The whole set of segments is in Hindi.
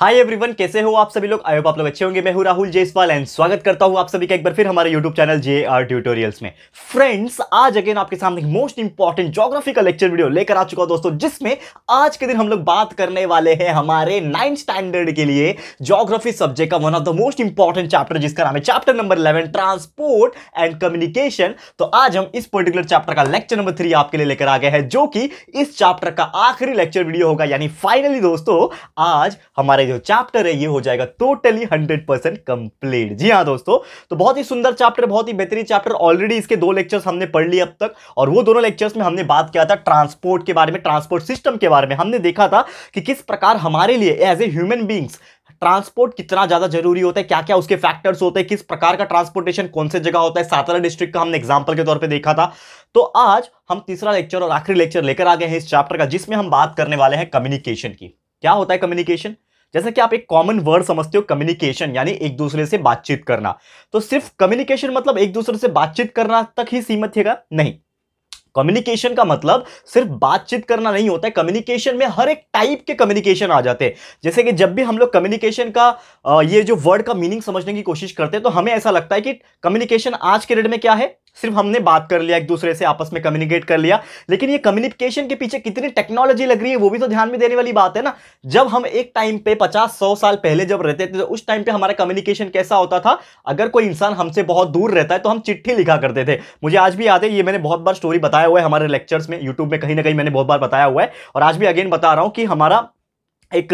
हाय एवरीवन कैसे हो आप सभी लोग आयो आप लोग अच्छे होंगे मैं हूं राहुल जयसवाल एंड स्वागत करता हूं आप सभी का एक बार फिर हमारे YouTube channel J R tutorials में फ्रेंड्स आज अगेन आपके सामने मोस्ट इंपॉर्टेंट जोग्राफी का लेक्चर वीडियो लेकर आ चुका हूं दोस्तों जिसमें आज के दिन हम लोग बात करने वाले हैं हमारे नाइन्थ स्टैंडर्ड के लिए जोग्राफी सब्जेक्ट का one of the most important chapter जिसका नाम है chapter number eleven transport and communication तो आज हम इस पर्टिकुलर चैप्टर का लेक्चर नंबर थ्री आपके लिए लेकर आ गए हैं जो कि इस चैप्टर का आखिरी लेक्चर वीडियो होगा यानी फाइनली दोस्तों आज हमारे जो चैप्टर है ये हो जाएगा टोटली हंड्रेड परसेंट कंप्लीट जी हाँ दोस्तों तो बहुत ही सुंदर चैप्टर बहुत ही बेहतरीन चैप्टर ऑलरेडी इसके दो लेक्चर्स हमने पढ़ लिए अब तक और वो दोनों लेक्चर्स में हमने बात किया था ट्रांसपोर्ट के बारे में ट्रांसपोर्ट सिस्टम के बारे में हमने देखा था कि किस प्रकार हमारे लिए as a human beings transport कितना ज़्यादा जरूरी होता है क्या क्या उसके फैक्टर्स होते हैं किस प्रकार का ट्रांसपोर्टेशन कौन से जगह होता है सातारा डिस्ट्रिक्ट का हमने एग्जाम्पल के तौर पे देखा था तो आज हम तीसरा लेक्चर और आखिरी लेक्चर लेकर आ गए हैं इस चैप्टर का जिसमें हम बात करने वाले हैं कम्युनिकेशन की क्या होता है कम्युनिकेशन जैसा कि आप एक कॉमन वर्ड समझते हो कम्युनिकेशन यानी एक दूसरे से बातचीत करना तो सिर्फ कम्युनिकेशन मतलब एक दूसरे से बातचीत करना तक ही सीमित है नहीं कम्युनिकेशन का मतलब सिर्फ बातचीत करना नहीं होता है कम्युनिकेशन में हर एक टाइप के कम्युनिकेशन आ जाते हैं जैसे कि जब भी हम लोग कम्युनिकेशन का ये जो वर्ड का मीनिंग समझने की कोशिश करते हैं तो हमें ऐसा लगता है कि कम्युनिकेशन आज के डेट में क्या है सिर्फ हमने बात कर लिया एक दूसरे से आपस में कम्युनिकेट कर लिया लेकिन ये कम्युनिकेशन के पीछे कितनी टेक्नोलॉजी लग रही है वो भी तो ध्यान में देने वाली बात है ना जब हम एक टाइम पे पचास सौ साल पहले जब रहते थे तो उस टाइम पे हमारा कम्युनिकेशन कैसा होता था अगर कोई इंसान हमसे बहुत दूर रहता है तो हम चिट्ठी लिखा करते थे मुझे आज भी याद है ये मैंने बहुत बार स्टोरी बताया हुआ है हमारे लेक्चर्स में यूट्यूब में कहीं ना कहीं मैंने बहुत बार बताया हुआ है और आज भी अगेन बता रहा हूँ कि हमारा एक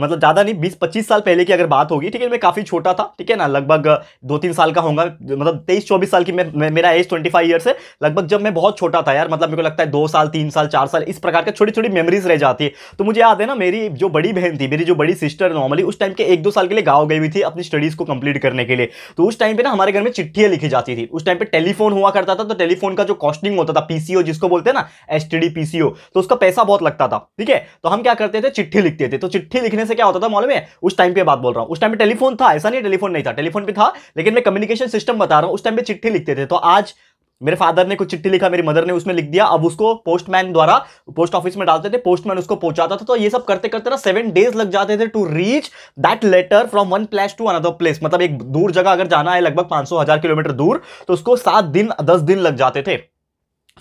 मतलब ज़्यादा नहीं बीस पच्चीस साल पहले की अगर बात होगी ठीक है मैं काफ़ी छोटा था ठीक है ना लगभग दो तीन साल का होगा मतलब तेईस चौबीस साल की मैं मेरा एज ट्वेंटी फाइव ईयर्स है लगभग जब मैं बहुत छोटा था यार मतलब मेरे को लगता है दो साल तीन साल चार साल इस प्रकार के छोटी छोटी मेमरीज रह जाती है तो मुझे याद है ना मेरी जो बड़ी बहन थी मेरी जो बड़ी सिस्टर नॉर्मली उस टाइम के एक दो साल के लिए गाँव गई हुई थी अपनी स्टडीज़ को कंप्लीट करने के लिए तो उस टाइम पर ना हमारे घर में चिट्ठियाँ लिखी जाती थी उस टाइम पर टेलीफोन हुआ करता था तो टेलीफोन का जो कॉस्टिंग होता था पीसीओ जिसको बोलते हैं ना एस टी तो उसका पैसा बहुत लगता था ठीक है तो हम क्या करते थे चिट्ठी लिखते थे थे तो चिट्ठी लिखने से क्या होता था मालूम है उस टाइम पे बात बोल रहा हूँ उस टाइम पे टेलीफोन था ऐसा नहीं टेलीफोन नहीं था टेलीफोन पे था लेकिन मैं कम्युनिकेशन सिस्टम बता रहा हूँ उस टाइम पे चिट्ठी लिखते थे तो आज मेरे फादर ने कुछ चिट्ठी लिखा मेरी मदर ने उसमें लिख दिया अब उसको पोस्टमैन द्वारा पोस्ट ऑफिस में डालते थे पोस्टमैन उसको पहुंचाता था तो ये सब करते करते ना सेवन डेज लग जाते थे to reach that letter from one place to another place मतलब एक दूर जगह अगर जाना है लगभग पांच सौ हजार किलोमीटर दूर तो उसको सात दिन दस दिन लग जाते थे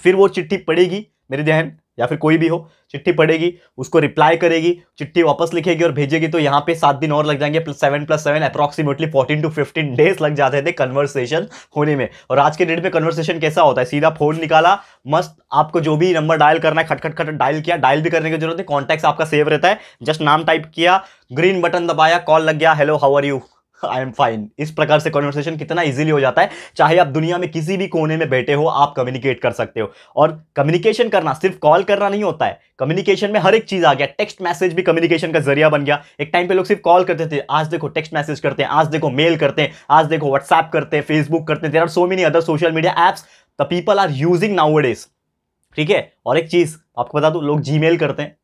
फिर वो चिट्ठी पड़ेगी मेरी जहन या फिर कोई भी हो चिट्ठी पड़ेगी उसको रिप्लाई करेगी चिट्ठी वापस लिखेगी और भेजेगी तो यहाँ पे सात दिन और लग जाएंगे plus seven plus seven approximately fourteen to fifteen days लग जाते थे कन्वर्सेशन होने में और आज के डेट में कन्वर्सेशन कैसा होता है सीधा फोन निकाला मस्त आपको जो भी नंबर डायल करना है खटखट खट डायल किया डायल भी करने की जरूरत है कॉन्टैक्ट आपका सेव रहता है जस्ट नाम टाइप किया ग्रीन बटन दबाया कॉल लग गया hello how are you I am fine इस प्रकार से कॉन्वर्सेशन कितना ईजिली हो जाता है चाहे आप दुनिया में किसी भी कोने में बैठे हो आप कम्युनिकेट कर सकते हो और कम्युनिकेशन करना सिर्फ कॉल करना नहीं होता है कम्युनिकेशन में हर एक चीज़ आ गया टेक्स्ट मैसेज भी कम्युनिकेशन का जरिया बन गया एक टाइम पे लोग सिर्फ कॉल करते थे आज देखो टेक्स्ट मैसेज करते हैं आज देखो मेल करते हैं आज देखो व्हाट्सएप करते हैं फेसबुक करते हैं there are so many other social media apps the people are using now ठीक है और एक चीज़ आपको बता दो लोग जी करते हैं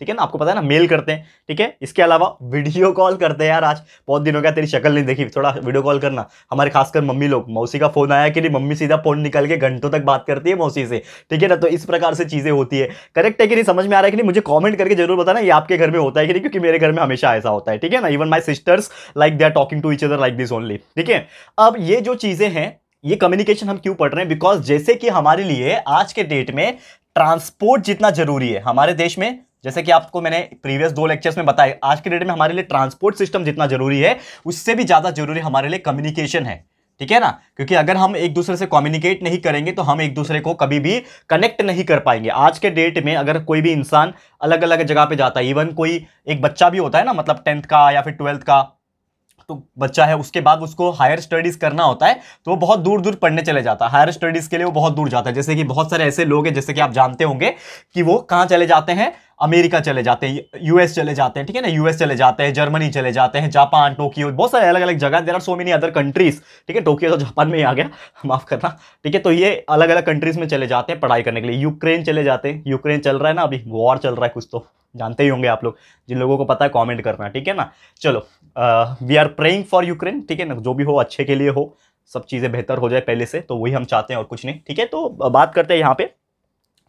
ठीक है ना आपको पता है ना मेल करते हैं ठीक है इसके अलावा वीडियो कॉल करते हैं यार आज बहुत दिनों का तेरी शक्ल नहीं देखी थोड़ा वीडियो कॉल करना हमारे खासकर मम्मी लोग मौसी का फ़ोन आया कि नहीं मम्मी सीधा फ़ोन निकल के घंटों तक बात करती है मौसी से ठीक है ना तो इस प्रकार से चीज़ें होती है करेक्ट है कि नहीं समझ में आ रहा है कि नहीं मुझे कॉमेंट करके जरूर बताना ये आपके घर में होता है कि नहीं क्योंकि मेरे घर में हमेशा ऐसा होता है ठीक है ना even my sisters like they are talking to each other like this only ठीक है अब ये जो चीज़ें हैं ये कम्युनिकेशन हम क्यों पढ़ रहे हैं बिकॉज जैसे कि हमारे लिए आज के डेट में ट्रांसपोर्ट जितना जरूरी है हमारे देश में जैसे कि आपको मैंने प्रीवियस दो लेक्चर्स में बताया आज के डेट में हमारे लिए ट्रांसपोर्ट सिस्टम जितना जरूरी है उससे भी ज़्यादा जरूरी हमारे लिए कम्युनिकेशन है ठीक है ना क्योंकि अगर हम एक दूसरे से कम्युनिकेट नहीं करेंगे तो हम एक दूसरे को कभी भी कनेक्ट नहीं कर पाएंगे आज के डेट में अगर कोई भी इंसान अलग अलग जगह पर जाता है इवन कोई एक बच्चा भी होता है ना मतलब टेंथ का या फिर ट्वेल्थ का तो बच्चा है उसके बाद उसको हायर स्टडीज़ करना होता है तो वो बहुत दूर दूर पढ़ने चले जाता है हायर स्टडीज़ के लिए वो बहुत दूर जाता है जैसे कि बहुत सारे ऐसे लोग हैं जैसे कि आप जानते होंगे कि वो कहाँ चले जाते हैं अमेरिका चले जाते हैं यूएस चले जाते हैं ठीक है ना यूएस चले जाते हैं जर्मनी चले जाते हैं जापान टोक्यो बहुत सारे अलग अलग जगह there are so many other countries ठीक है टोक्यो तो जापान में ही आ गया माफ करना ठीक है तो ये अलग अलग कंट्रीज में चले जाते हैं पढ़ाई करने के लिए यूक्रेन चले जाते हैं यूक्रेन चल रहा है ना अभी वॉर चल रहा है कुछ तो जानते ही होंगे आप लोग जिन लोगों को पता है कॉमेंट करना ठीक है ना चलो we are praying for Ukraine ठीक है ना जो भी हो अच्छे के लिए हो सब चीज़ें बेहतर हो जाए पहले से तो वही हम चाहते हैं और कुछ नहीं ठीक है तो uh, बात करते हैं यहाँ पे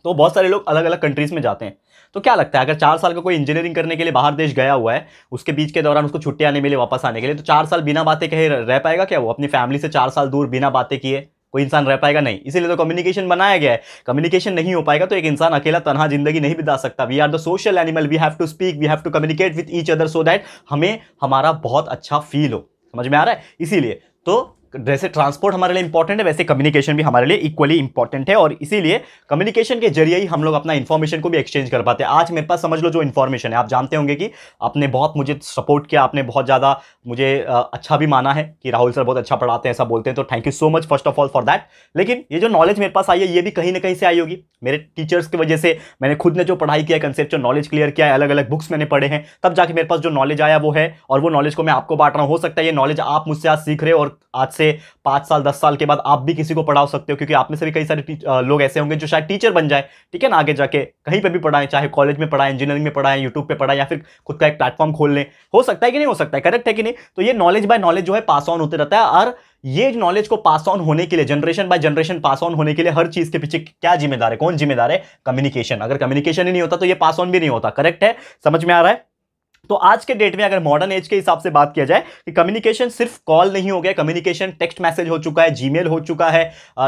तो बहुत सारे लोग अलग अलग कंट्रीज़ में जाते हैं तो क्या लगता है अगर चार साल का को कोई इंजीनियरिंग करने के लिए बाहर देश गया हुआ है उसके बीच के दौरान उसको छुट्टी आने मिले वापस आने के लिए तो चार साल बिना बातें कहे रह पाएगा क्या वो अपनी फैमिली से चार साल दूर बिना बातें किए कोई इंसान रह पाएगा नहीं इसीलिए तो कम्युनिकेशन बनाया गया है कम्युनिकेशन नहीं हो पाएगा तो एक इंसान अकेला तनहा जिंदगी नहीं बिता सकता we are the social animal we have to speak we have to communicate with each other so that हमें हमारा बहुत अच्छा फील हो समझ में आ रहा है इसीलिए तो जैसे ट्रांसपोर्ट हमारे लिए इंपॉर्टेंट है वैसे कम्युनिकेशन भी हमारे लिए इक्वली इंपॉर्टेंट है और इसीलिए कम्युनिकेशन के जरिए ही हम लोग अपना इन्फॉर्मेशन को भी एक्सचेंज कर पाते हैं आज मेरे पास समझ लो जो इन्फॉर्मेशन है आप जानते होंगे कि आपने बहुत मुझे सपोर्ट किया आपने बहुत ज़्यादा मुझे अच्छा भी माना है कि राहुल सर बहुत अच्छा पढ़ाते हैं ऐसा बोलते हैं तो thank you so much first of all for that लेकिन ये जो नॉलेज मेरे पास आई है ये भी कहीं ना कहीं से आई होगी मेरे टीचर्स की वजह से मैंने खुद ने जो पढ़ाई किया कंसेप्ट जो नॉलेज क्लियर किया अलग अलग बुक्स मैंने पढ़े हैं तब जाके मेरे पास जो नॉलेज आया वो है और वो नॉलेज को मैं आपको बांट रहा हूँ हो सकता है ये नॉलेज आप मुझसे आज सीख रहे हो और आज से पांच साल दस साल के बाद आप भी किसी को पढ़ा सकते हो क्योंकि आप में से भी कई सारे लोग ऐसे होंगे जो शायद टीचर बन जाए ठीक है ना आगे जाके कहीं पर भी पढ़ाएं चाहे कॉलेज में पढ़ाएं इंजीनियरिंग में पढ़ाएं यूट्यूब पर पढ़ाएं या फिर खुद का एक प्लेटफॉर्म खोल लें हो सकता है कि नहीं हो सकता है करेक्ट है कि नहीं तो ये नॉलेज बाय नॉलेज जो है पास ऑन होते रहता है और ये नॉलेज को पास ऑन होने के लिए generation by generation pass on होने के लिए हर चीज के पीछे क्या जिम्मेदार है कौन जिम्मेदार है कम्युनिकेशन अगर कम्युनिकेशन ही नहीं होता तो ये पास ऑन भी नहीं होता करेक्ट है समझ में आ रहा है तो आज के डेट में अगर मॉडर्न एज के हिसाब से बात किया जाए कि कम्युनिकेशन सिर्फ कॉल नहीं हो गया कम्युनिकेशन टेक्स्ट मैसेज हो चुका है जीमेल हो चुका है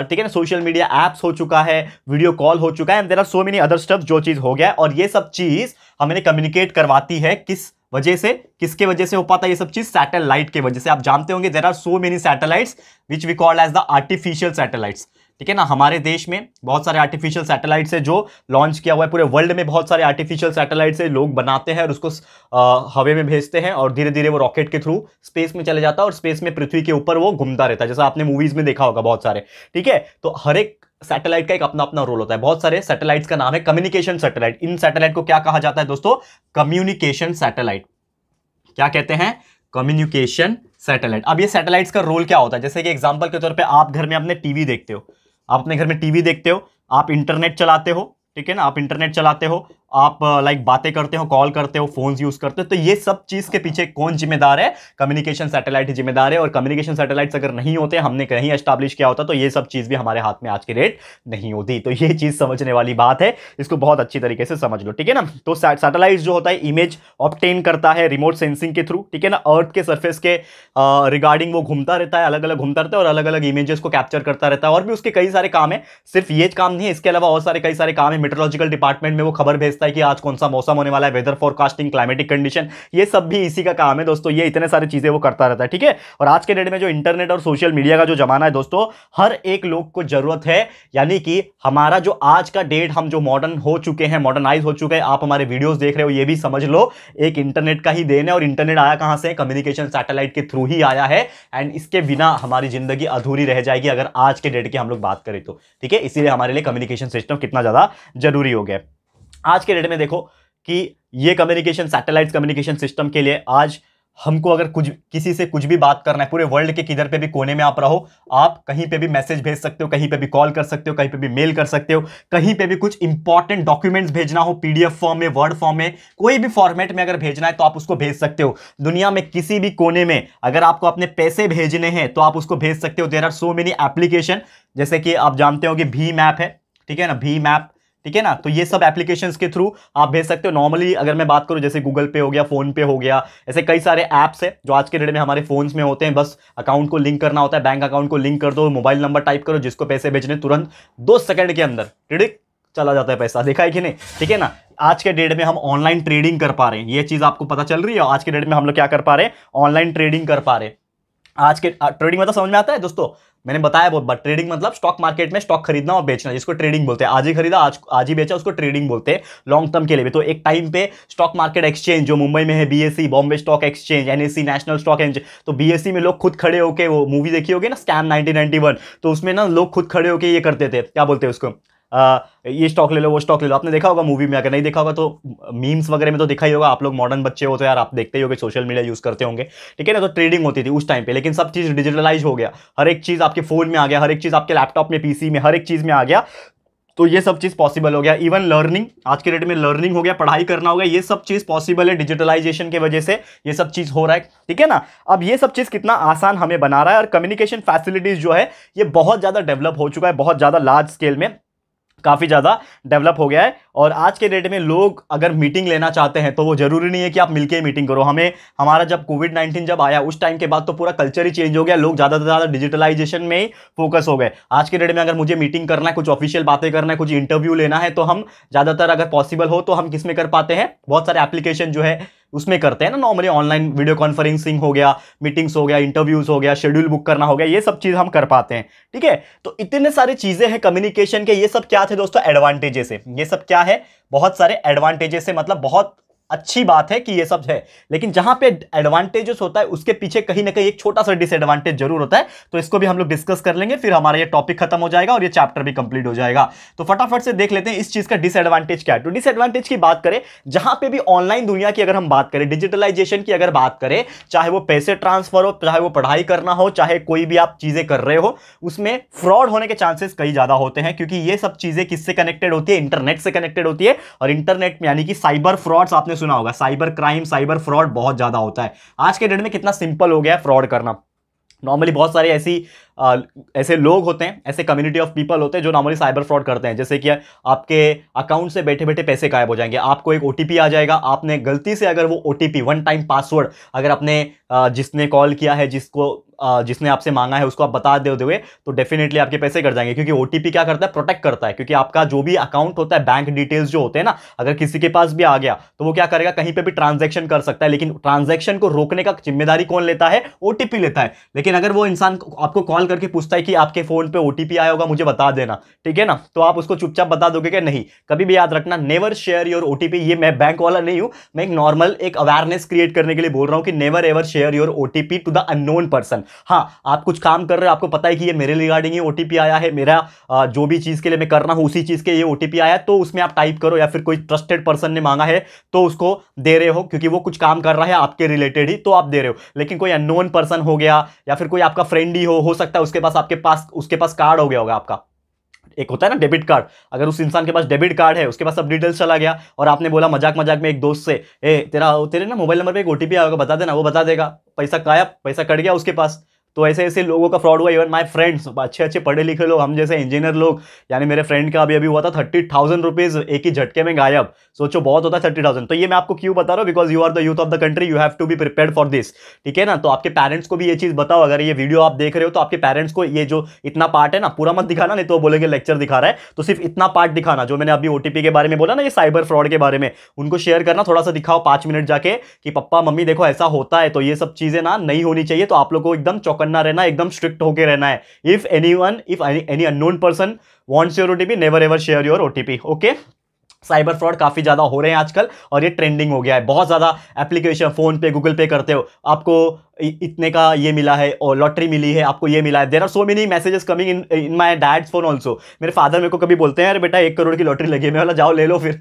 ठीक है ना सोशल मीडिया एप्स हो चुका है वीडियो कॉल हो चुका है and there are so many other stuff जो चीज़ हो गया और ये सब चीज़ हमें कम्युनिकेट करवाती है किस वजह से किसके वजह से हो पाता है ये सब चीज़ सैटेलाइट के वजह से आप जानते होंगे there are so many satellites which we called as the artificial satellites ठीक है ना हमारे देश में बहुत सारे आर्टिफिशियल सैटेलाइट्स है जो लॉन्च किया हुआ है पूरे वर्ल्ड में बहुत सारे आर्टिफिशियल सैटेलाइट्स है लोग बनाते हैं और उसको हवे में भेजते हैं और धीरे धीरे वो रॉकेट के थ्रू स्पेस में चले जाता है और स्पेस में पृथ्वी के ऊपर वो घूमता रहता है जैसा आपने मूवीज में देखा होगा बहुत सारे ठीक है तो हर एक सैटेलाइट का एक अपना अपना रोल होता है बहुत सारे सैटेलाइट्स का नाम है कम्युनिकेशन सैटेलाइट इन सैटेलाइट को क्या कहा जाता है दोस्तों कम्युनिकेशन सैटेलाइट क्या कहते हैं कम्युनिकेशन सैटेलाइट अब ये सैटेलाइट्स का रोल क्या होता है जैसे कि एग्जांपल के तौर पे आप घर में अपने टीवी देखते हो आप अपने घर में टीवी देखते हो आप इंटरनेट चलाते हो ठीक है ना आप इंटरनेट चलाते हो आप लाइक बातें करते हो कॉल करते हो फोन यूज करते हो तो ये सब चीज के पीछे कौन जिम्मेदार है कम्युनिकेशन सैटेलाइट जिम्मेदार है और कम्युनिकेशन सैटेलाइट्स अगर नहीं होते हमने कहीं एस्टाब्लिश किया होता तो ये सब चीज भी हमारे हाथ में आज के डेट नहीं होती तो ये चीज समझने वाली बात है इसको बहुत अच्छी तरीके से समझ लो ठीक है ना तो सैटेलाइट जो होता है इमेज ऑप्टेन करता है रिमोट सेंसिंग के थ्रू ठीक है ना अर्थ के सर्फेस के रिगार्डिंग वो घूमता रहता है अलग अलग घूमता रहता है और अलग अलग इमेजेस को कैप्चर करता रहता है और भी उसके कई सारे काम है सिर्फ ये काम नहीं है इसके अलावा और सारे कई सारे काम है मेट्रोलॉजिकल डिपार्टमेंट में वो खबर भेजता बेचता है कि आज कौन सा मौसम होने वाला है वेदर फोरकास्टिंग क्लाइमेटिक कंडीशन ये सब भी इसी का काम है दोस्तों ये इतने सारी चीज़ें वो करता रहता है ठीक है और आज के डेट में जो इंटरनेट और सोशल मीडिया का जो जमाना है दोस्तों हर एक लोग को जरूरत है यानी कि हमारा जो आज का डेट हम जो मॉडर्न हो चुके हैं मॉडर्नाइज हो चुके हैं आप हमारे वीडियोज देख रहे हो ये भी समझ लो एक इंटरनेट का ही देन है और इंटरनेट आया कहां से कम्युनिकेशन सैटेलाइट के थ्रू ही आया है एंड इसके बिना हमारी जिंदगी अधूरी रह जाएगी अगर आज के डेट की हम लोग बात करें तो ठीक है इसीलिए हमारे लिए कम्युनिकेशन सिस्टम कितना ज़्यादा जरूरी हो गया आज के डेट में देखो कि ये कम्युनिकेशन सैटेलाइट कम्युनिकेशन सिस्टम के लिए आज हमको अगर कुछ किसी से कुछ भी बात करना है पूरे वर्ल्ड के किधर पे भी कोने में आप रहो आप कहीं पे भी मैसेज भेज सकते हो कहीं पे भी कॉल कर सकते हो कहीं पे भी मेल कर सकते हो कहीं पे भी कुछ इंपॉर्टेंट डॉक्यूमेंट्स भेजना हो पीडीएफ फॉर्म में वर्ड फॉर्म में कोई भी फॉर्मेट में अगर भेजना है तो आप उसको भेज सकते हो दुनिया में किसी भी कोने में अगर आपको अपने पैसे भेजने हैं तो आप उसको भेज सकते हो there are so many application जैसे कि आप जानते हो कि भीम ऐप है ठीक है ना भीम ऐप ठीक है ना तो ये सब एप्लीकेशंस के थ्रू आप भेज सकते हो नॉर्मली अगर मैं बात करूँ जैसे गूगल पे हो गया फोन पे हो गया ऐसे कई सारे ऐप्स है जो आज के डेट में हमारे फोन्स में होते हैं बस अकाउंट को लिंक करना होता है बैंक अकाउंट को लिंक कर दो मोबाइल नंबर टाइप करो जिसको पैसे भेजने तुरंत दो सेकंड के अंदर ठीक चला जाता है पैसा देखा है कि नहीं ठीक है ना आज के डेट में हम ऑनलाइन ट्रेडिंग कर पा रहे हैं ये चीज़ आपको पता चल रही है आज के डेट में हम लोग क्या कर पा रहे हैं ऑनलाइन ट्रेडिंग कर पा रहे हैं आज के ट्रेडिंग मतलब समझ में आता है दोस्तों मैंने बताया बहुत बार ट्रेडिंग मतलब स्टॉक मार्केट में स्टॉक खरीदना और बेचना जिसको ट्रेडिंग बोलते हैं आज ही खरीदा आज आज ही बेचा उसको ट्रेडिंग बोलते हैं लॉन्ग टर्म के लिए भी तो एक टाइम पे स्टॉक मार्केट एक्सचेंज जो मुंबई में है BSC Bombay stock exchange NSC national stock exchange तो बीएससी e में लोग खुद खड़े होकर वो मूवी देखी होगी ना स्कैम नाइनटीन तो उसमें ना लोग खुद खड़े होकर ये करते थे क्या बोलते हैं उसको ये स्टॉक ले लो वो स्टॉक ले लो आपने देखा होगा मूवी में अगर नहीं देखा होगा तो मीम्स वगैरह में तो देखा ही होगा आप लोग मॉडर्न बच्चे हो तो यार आप देखते ही होगे सोशल मीडिया यूज़ करते होंगे ठीक है ना तो ट्रेडिंग होती थी उस टाइम पे लेकिन सब चीज़ डिजिटलाइज हो गया हर एक चीज़ आपके फ़ोन में आ गया हर एक चीज़ आपके लैपटॉप में पी में हर एक चीज़ में आ गया तो ये सब चीज़ पॉसिबल हो गया इवन लर्निंग आज के डेट में लर्निंग हो गया पढ़ाई करना हो गया ये सब चीज़ पॉसिबल है डिजिटलाइजेशन के वजह से ये सब चीज़ हो रहा है ठीक है ना अब ये सब चीज़ कितना आसान हमें बना रहा है और कम्युनिकेशन फैसिलिटीज़ जो है ये बहुत ज़्यादा डेवलप हो चुका है बहुत ज़्यादा लार्ज स्केल में काफ़ी ज़्यादा डेवलप हो गया है और आज के डेट में लोग अगर मीटिंग लेना चाहते हैं तो वो ज़रूरी नहीं है कि आप मिलके ही मीटिंग करो हमें हमारा जब कोविड नाइन्टीन जब आया उस टाइम के बाद तो पूरा कल्चर ही चेंज हो गया लोग ज़्यादा से ज़्यादा डिजिटलाइजेशन में ही फोकस हो गए आज के डेट में अगर मुझे मीटिंग करना है कुछ ऑफिशियल बातें करना है कुछ इंटरव्यू लेना है तो हम ज़्यादातर अगर पॉसिबल हो तो हम किस में कर पाते हैं बहुत सारे एप्लीकेशन जो है उसमें करते हैं ना नॉर्मली ऑनलाइन वीडियो कॉन्फ्रेंसिंग हो गया मीटिंग्स हो गया इंटरव्यूज हो गया शेड्यूल बुक करना हो गया ये सब चीज़ हम कर पाते हैं ठीक है तो इतने सारी चीज़ें हैं कम्युनिकेशन के ये सब क्या थे दोस्तों एडवांटेजेस है ये सब क्या है बहुत सारे एडवांटेजेस है मतलब बहुत अच्छी बात है कि ये सब है लेकिन जहां पे एडवांटेजेस होता है उसके पीछे कहीं ना कहीं एक छोटा सा डिसएडवांटेज जरूर होता है तो इसको भी हम लोग डिस्कस कर लेंगे फिर हमारा ये टॉपिक खत्म हो जाएगा और ये चैप्टर भी कंप्लीट हो जाएगा तो फटाफट से देख लेते हैं इस चीज का डिसएडवांटेज क्या है तो डिसएडवांटेज की बात करें जहां पर भी ऑनलाइन दुनिया की अगर हम बात करें डिजिटलाइजेशन की अगर बात करें चाहे वो पैसे ट्रांसफर हो चाहे वो पढ़ाई करना हो चाहे कोई भी आप चीजें कर रहे हो उसमें फ्रॉड होने के चांसेस कई ज्यादा होते हैं क्योंकि ये सब चीजें किससे कनेक्टेड होती है इंटरनेट से कनेक्टेड होती है और इंटरनेट में यानी कि साइबर फ्रॉड्स आपने सुना होगा साइबर क्राइम साइबर फ्रॉड बहुत ज़्यादा होता है आज के डेट में कितना सिंपल हो गया फ्रॉड करना नॉर्मली बहुत सारी ऐसी ऐसे लोग होते हैं ऐसे कम्युनिटी ऑफ पीपल होते हैं जो नॉर्मली साइबर फ्रॉड करते हैं जैसे कि आपके अकाउंट से बैठे बैठे पैसे गायब हो जाएंगे आपको एक ओ आ जाएगा आपने गलती से अगर वो ओ वन टाइम पासवर्ड अगर आपने जिसने कॉल किया है जिसको जिसने आपसे मांगा है उसको आप बता दे हुए तो डेफिनेटली आपके पैसे कट जाएंगे क्योंकि ओ क्या करता है प्रोटेक्ट करता है क्योंकि आपका जो भी अकाउंट होता है बैंक डिटेल्स जो होते हैं ना अगर किसी के पास भी आ गया तो वो क्या करेगा कहीं पर भी ट्रांजेक्शन कर सकता है लेकिन ट्रांजेक्शन को रोकने का जिम्मेदारी कौन लेता है ओ लेता है लेकिन अगर वो इंसान आपको कॉल करके पूछता है कि आपके फ़ोन पे ओटीपी आया होगा मुझे बता देना ठीक है ना तो आप उसको चुपचाप बता दोगे कि नहीं कभी भी याद रखना नेवर शेयर योर ओटीपी ये मैं बैंक वाला नहीं हूं मैं एक नॉर्मल एक अवेयरनेस क्रिएट करने के लिए बोल रहा हूं कि never ever share your OTP to the unknown person हाँ आप कुछ काम कर रहे हो आपको पता है कि ये मेरे रिगार्डिंग ये ओटीपी आया है मेरा जो भी चीज़ के लिए मैं कर रहा हूं उसी चीज़ के ये ओटीपी आया तो उसमें आप टाइप करो या फिर कोई ट्रस्टेड पर्सन ने मांगा है तो उसको दे रहे हो क्योंकि वो कुछ काम कर रहा है आपके रिलेटेड ही तो आप दे रहे हो लेकिन कोई अननोन पर्सन हो गया या फिर कोई आपका फ्रेंड ही हो, हो सकता सकता है उसके पास आपके पास उसके पास कार्ड हो गया होगा आपका एक होता है ना डेबिट कार्ड अगर उस इंसान के पास डेबिट कार्ड है उसके पास सब डिटेल्स चला गया और आपने बोला मजाक मजाक में एक दोस्त से ए तेरा तेरे ना मोबाइल नंबर पे एक ओटीपी आएगा बता देना वो बता देगा पैसा काया पैसा कट गया उसके पास तो ऐसे ऐसे लोगों का फ्रॉड हुआ इवन माय फ्रेंड्स अच्छे अच्छे पढ़े लिखे लोग हम जैसे इंजीनियर लोग यानी मेरे फ्रेंड का अभी अभी हुआ था थर्टी थाउजेंड रुपीज़ एक ही झटके में गायब सोचो बहुत होता है थर्टी थाउजेंड तो ये मैं आपको क्यों बता रहा हूँ because you are the youth of the country you have to be prepare for this ठीक है ना तो आपके पेरेंट्स को भी ये चीज़ बताओ अगर ये वीडियो आप देख रहे हो तो आपके पेरेंट्स को ये जो इतना पार्ट है ना पूरा मत दिखाना नहीं तो बोलेंगे लेक्चर दिखा रहा है तो सिर्फ इतना पार्ट दिखाना जो मैंने अभी ओ के बारे में बोला ना ये साइबर फ्रॉड के बारे में उनको शेयर करना थोड़ा सा दिखाओ पाँच मिनट जाके कि पप्पा मम्मी देखो ऐसा होता है तो ये सब चीज़ें ना नहीं होनी चाहिए तो आप लोग को एकदम चौक बनना रहना एकदम स्ट्रिक्ट होकर रहना है if anyone if any unknown person wants your OTP never ever share your OTP okay cyber fraud काफ़ी ज़्यादा हो रहे हैं आजकल और ये ट्रेंडिंग हो गया है बहुत ज़्यादा एप्लीकेशन फ़ोन पे गूगल पे करते हो आपको इतने का ये मिला है और लॉटरी मिली है आपको ये मिला है there are so many messages coming in in my dad's phone also मेरे फादर मेरे को कभी बोलते हैं अरे बेटा एक करोड़ की लॉटरी लगी है मैं बोला जाओ ले लो फिर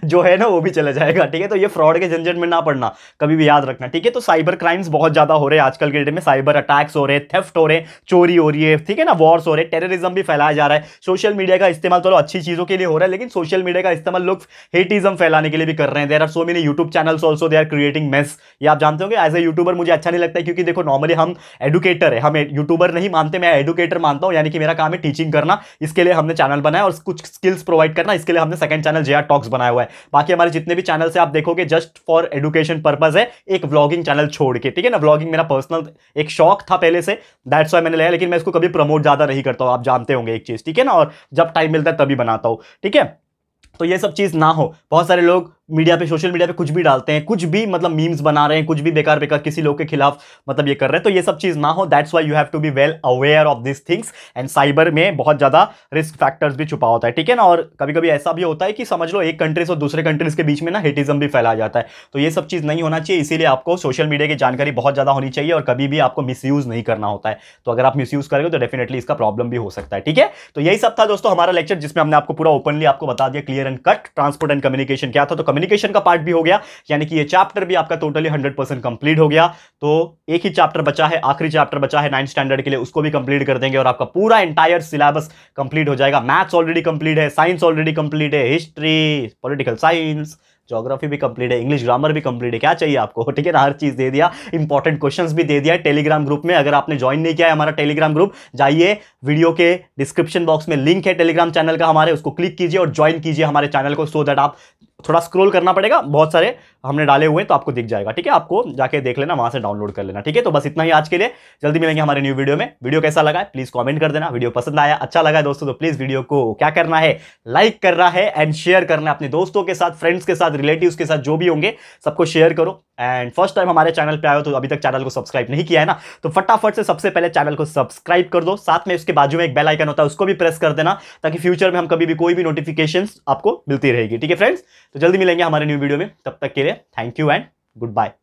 जो है ना वो भी चला जाएगा ठीक है तो ये फ्रॉड के झंझट में ना पड़ना कभी भी याद रखना ठीक है तो साइबर क्राइम्स बहुत ज़्यादा हो रहे हैं आजकल के डेट में साइबर अटैक्स हो रहे हैं थेफ्ट हो रहे हैं चोरी हो रही है ठीक है ना वॉर्स हो रहे हैं टेररिज्म भी फैलाया जा रहा है सोशल मीडिया का इस्तेमाल तो अच्छी चीज़ों के लिए हो रहा है लेकिन सोशल मीडिया का इस्तेमाल लोग हेटिज्म फैलाने के लिए भी कर रहे हैं there are so many YouTube channels also they are creating mess ये आप जानते होंगे एज ए यूट्यूबर मुझे अच्छा नहीं लगता है क्योंकि देखो नॉर्मली हम एडुकेटर है हम यूट्यूबर नहीं मानते मैं एडुकेटर मानता हूँ यानी कि मेरा काम है टीचिंग करना इसके लिए हमने चैनल बनाया और कुछ स्किल्स प्रोवाइड करना इसके लिए हमने सेकंड चैनल जे टॉक्स बनाया हुआ है बाकी हमारे जितने भी चैनल से आप देखोगे जस्ट फॉर एडुकेशन पर्पज है एक व्लॉगिंग चैनल छोड़ के ठीक है ना व्लॉगिंग मेरा पर्सनल एक शौक था पहले से दैट्स वाई मैंने लिया लेकिन मैं इसको कभी प्रमोट ज़्यादा नहीं करता हूँ आप जानते होंगे एक चीज़ ठीक है ना और जब टाइम मिलता है तभी बनाता हूँ ठीक है तो ये सब चीज़ ना हो बहुत सारे लोग मीडिया पे सोशल मीडिया पे कुछ भी डालते हैं कुछ भी मतलब मीम्स बना रहे हैं कुछ भी बेकार बेकार किसी लोग के खिलाफ मतलब ये कर रहे हैं तो ये सब चीज़ ना हो that's why you have to be well aware of this things and cyber में बहुत ज़्यादा रिस्क फैक्टर्स भी छुपा होता है ठीक है ना और कभी कभी ऐसा भी होता है कि समझ लो एक कंट्रीज और दूसरे कंट्रीज के बीच में ना हेटिज्म भी फैला जाता है तो ये सब चीज़ नहीं होना चाहिए इसीलिए आपको सोशल मीडिया की जानकारी बहुत ज़्यादा होनी चाहिए और कभी भी आपको मिस नहीं करना होता है तो अगर आप मिस करेंगे तो डेफिनेटली इसका प्रॉब्लम भी हो सकता है ठीक है तो यही सब था दोस्तों हमारा लेक्चर जिसमें हमने आपको पूरा ओपनली आपको बता दिया clear and cut transport and communication क्या था तो कम्युनिकेशन का पार्ट भी हो गया यानी कि ये चैप्टर भी आपका टोटली हंड्रेड परसेंट कंप्लीट हो गया तो एक ही चैप्टर बचा है आखिरी चैप्टर बचा है नाइन्थ स्टैंडर्ड के लिए उसको भी कंप्लीट कर देंगे और आपका पूरा इंटायर सिलेबस कंप्लीट हो जाएगा मैथ्स ऑलरेडी कंप्लीट है साइंस ऑलरेडी कंप्लीट है हिस्ट्री पोलिटिकल साइंस जोग्राफी भी कंप्लीट है इंग्लिश ग्रामर भी कंप्लीट है क्या चाहिए आपको ठीक है ना हर चीज़ दे दिया इंपॉर्टेंट क्वेश्चंस भी दे दिया है टेलीग्राम ग्रुप में अगर आपने ज्वाइन नहीं किया है हमारा टेलीग्राम ग्रुप जाइए वीडियो के डिस्क्रिप्शन बॉक्स में लिंक है टेलीग्राम चैनल का हमारे उसको क्लिक कीजिए और ज्वाइन कीजिए हमारे चैनल को सो दैट आप थोड़ा स्क्रोल करना पड़ेगा बहुत सारे हमने डाले हुए तो आपको दिख जाएगा ठीक है आपको जाके देख लेना वहां से डाउनलोड कर लेना ठीक है तो बस इतना ही आज के लिए जल्दी मिलेंगे हमारे न्यू वीडियो में वीडियो कैसा लगा है प्लीज़ कॉमेंट कर देना वीडियो पसंद आया अच्छा लगा है दोस्तों तो प्लीज़ वीडियो को क्या करना है लाइक करना है एंड शेयर करना है अपने दोस्तों के साथ फ्रेंड्स के साथ रिलेटिव के साथ जो भी होंगे सबको शेयर करो एंड फर्स्ट टाइम हमारे चैनल पे आए तो अभी तक चैनल को सब्सक्राइब नहीं किया है ना तो फटाफट से सबसे पहले चैनल को सब्सक्राइब कर दो साथ में उसके बाजू में एक बेल आइकन होता है उसको भी प्रेस कर देना ताकि फ्यूचर में हम कभी भी कोई भी नोटिफिकेशन आपको मिलती रहेगी ठीक है फ्रेंड्स तो जल्दी मिलेंगे हमारे न्यू वीडियो में तब तक के लिए Thank you and goodbye.